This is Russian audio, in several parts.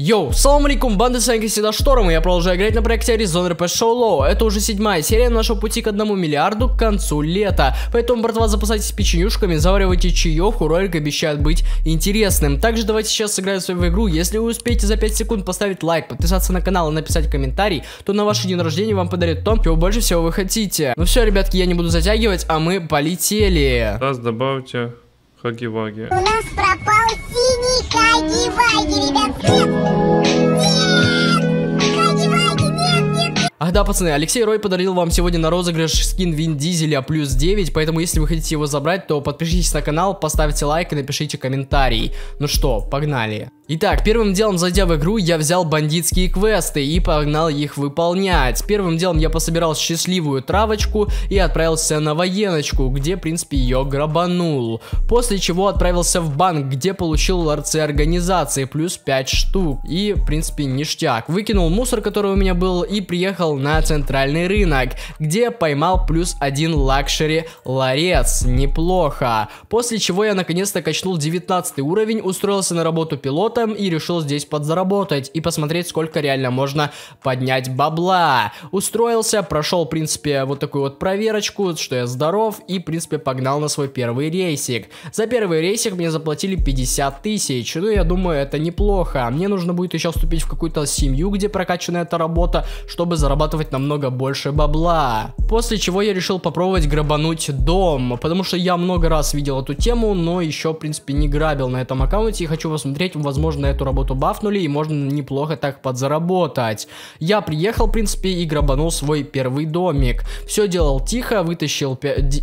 Йоу, салам алейкум, банды, с вами всегда Шторм, и я продолжаю играть на проекте Arizona RP Show Low. Это уже седьмая серия нашего пути к одному миллиарду к концу лета. Поэтому, братва, запасайтесь печенюшками, заваривайте чаевку, ролик обещает быть интересным. Также давайте сейчас сыграем с вами игру. Если вы успеете за 5 секунд поставить лайк, подписаться на канал и написать комментарий, то на ваш день рождения вам подарит то, чего больше всего вы хотите. Ну все, ребятки, я не буду затягивать, а мы полетели. Раз добавьте хаги-ваги. У нас пропал Ваги, ваги, ребят, свет! Ах да, пацаны, Алексей Рой подарил вам сегодня на розыгрыш скин Вин Дизеля плюс 9, поэтому если вы хотите его забрать, то подпишитесь на канал, поставьте лайк и напишите комментарий. Ну что, погнали. Итак, первым делом, зайдя в игру, я взял бандитские квесты и погнал их выполнять. Первым делом я пособирал счастливую травочку и отправился на военочку, где, в принципе, ее грабанул. После чего отправился в банк, где получил ларцы организации, плюс 5 штук. И, в принципе, ништяк. Выкинул мусор, который у меня был, и приехал выехал на центральный рынок, где поймал плюс один лакшери ларец. Неплохо. После чего я наконец-то качнул 19 уровень, устроился на работу пилотом и решил здесь подзаработать и посмотреть, сколько реально можно поднять бабла. Устроился, прошел, в принципе, вот такую вот проверочку, что я здоров и, в принципе, погнал на свой первый рейсик. За первый рейсик мне заплатили 50 тысяч, ну, я думаю, это неплохо. Мне нужно будет еще вступить в какую-то семью, где прокачана эта работа, чтобы заработать зарабатывать намного больше бабла. После чего я решил попробовать грабануть дом, потому что я много раз видел эту тему, но еще, в принципе, не грабил на этом аккаунте и хочу посмотреть, возможно, эту работу бафнули и можно неплохо так подзаработать. Я приехал, в принципе, и грабанул свой первый домик. Все делал тихо, вытащил,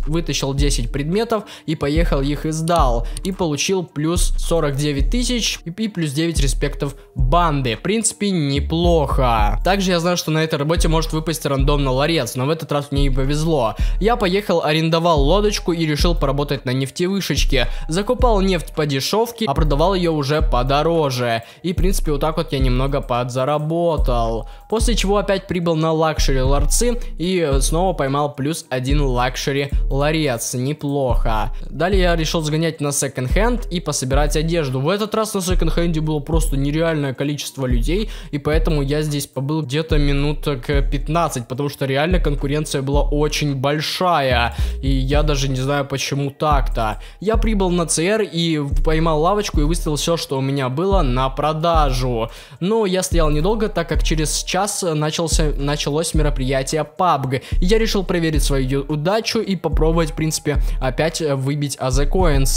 вытащил 10 предметов и поехал их издал И получил плюс 49 тысяч и плюс 9 респектов банды. В принципе, неплохо. Также я знаю, что на этой работе лодке может выпасть рандомно ларец, но в этот раз мне и повезло. Я поехал, арендовал лодочку и решил поработать на нефтевышечке. Закупал нефть по дешевке, а продавал ее уже подороже. И в принципе вот так вот я немного подзаработал. После чего опять прибыл на лакшери ларцы и снова поймал плюс один лакшери ларец. Неплохо. Далее я решил сгонять на секонд-хенд и пособирать одежду. В этот раз на секонд-хенде было просто нереальное количество людей, и поэтому я здесь побыл где-то минуток э, 15, потому что реально конкуренция была очень большая, и я даже не знаю почему так-то. Я прибыл на ЦР и поймал лавочку и выставил все, что у меня было на продажу. Но я стоял недолго, так как через час начался, началось мероприятие PUBG. Я решил проверить свою удачу и попробовать, в принципе, опять выбить AZ Coins,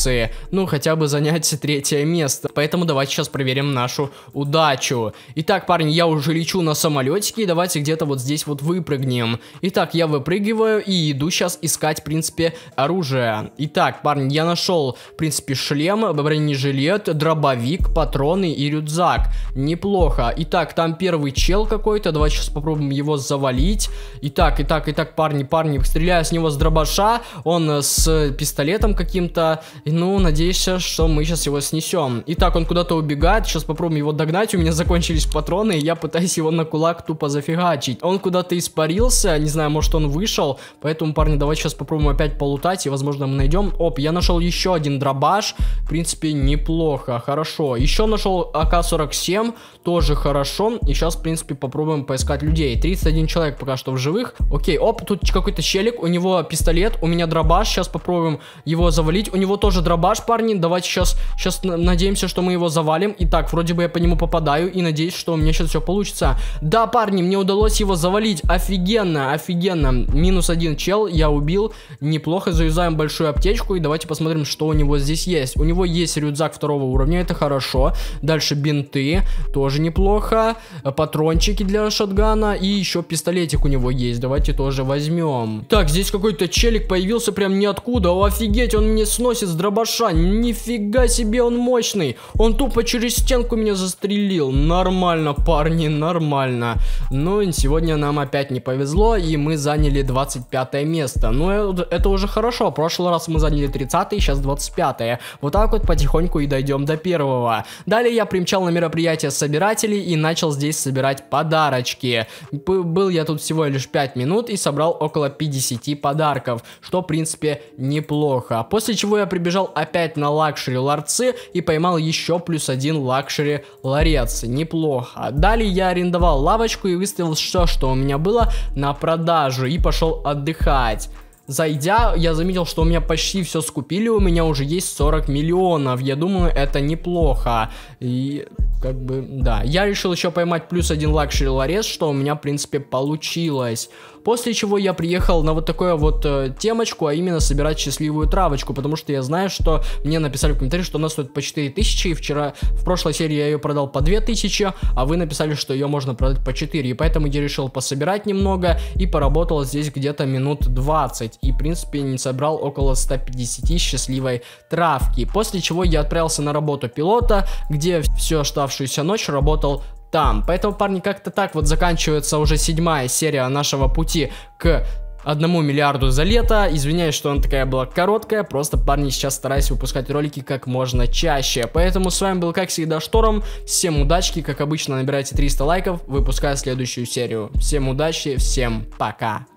ну хотя бы занять третье место. Поэтому давайте сейчас проверим нашу удачу. Итак, парни, я уже лечу на самолетике, давайте где-то вот здесь вот выпрыгнем. Итак, я выпрыгиваю и иду сейчас искать, в принципе, оружие. Итак, парни, я нашел, в принципе, шлем, бронежилет, дробовик, патроны и рюкзак. Неплохо. Итак, там первый чел какой-то, давай сейчас попробуем его завалить. Итак, итак, итак, парни, парни, стреляю с него с дробаша, он э, с пистолетом каким-то, ну, надеюсь, что мы сейчас его снесем. Итак, он куда-то убегает, сейчас попробуем его догнать, у меня закончились патроны, и я пытаюсь его на кулак тупо зафигачить затащить. Он куда-то испарился, не знаю, может он вышел, поэтому, парни, давайте сейчас попробуем опять полутать, и, возможно, мы найдем. Оп, я нашел еще один дробаш, в принципе, неплохо, хорошо. Еще нашел АК-47, тоже хорошо, и сейчас, в принципе, попробуем поискать людей. 31 человек пока что в живых. Окей, оп, тут какой-то щелик, у него пистолет, у меня дробаш, сейчас попробуем его завалить. У него тоже дробаш, парни, давайте сейчас, сейчас надеемся, что мы его завалим. Итак, вроде бы я по нему попадаю, и надеюсь, что у меня сейчас все получится. Да, парни, мне удалось удалось его завалить офигенно, офигенно. Минус один чел я убил. Неплохо, заюзаем большую аптечку. И давайте посмотрим, что у него здесь есть. У него есть рюкзак второго уровня, это хорошо. Дальше бинты, тоже неплохо. Патрончики для шотгана. И еще пистолетик у него есть. Давайте тоже возьмем. Так, здесь какой-то челик появился прям ниоткуда. Офигеть, он мне сносит с дробаша. Нифига себе он мощный. Он тупо через стенку меня застрелил. Нормально, парни, нормально. Но ну, сегодня Сегодня нам опять не повезло, и мы заняли 25 место. Но ну, э, это уже хорошо, в прошлый раз мы заняли 30 сейчас 25 -е. Вот так вот потихоньку и дойдем до первого. Далее я примчал на мероприятие собирателей и начал здесь собирать подарочки. Был я тут всего лишь 5 минут и собрал около 50 подарков, что в принципе неплохо. После чего я прибежал опять на лакшери ларцы и поймал еще плюс один лакшери ларец. Неплохо. Далее я арендовал лавочку и выставил, что все, что у меня было, на продажу и пошел отдыхать. Зайдя, я заметил, что у меня почти все скупили, у меня уже есть 40 миллионов. Я думаю, это неплохо. И как бы, да. Я решил еще поймать плюс один лакшери ларец, что у меня, в принципе, получилось. После чего я приехал на вот такую вот э, темочку, а именно собирать счастливую травочку, потому что я знаю, что мне написали в комментариях, что она стоит по 4000, и вчера, в прошлой серии я ее продал по 2000, а вы написали, что ее можно продать по 4, и поэтому я решил пособирать немного, и поработал здесь где-то минут 20, и, в принципе, не собрал около 150 счастливой травки, после чего я отправился на работу пилота, где все, что оставшуюся ночь работал там. Поэтому, парни, как-то так вот заканчивается уже седьмая серия нашего пути к одному миллиарду за лето. Извиняюсь, что она такая была короткая, просто парни сейчас стараюсь выпускать ролики как можно чаще. Поэтому с вами был, как всегда, Шторм. Всем удачки, как обычно, набирайте 300 лайков, выпускаю следующую серию. Всем удачи, всем пока.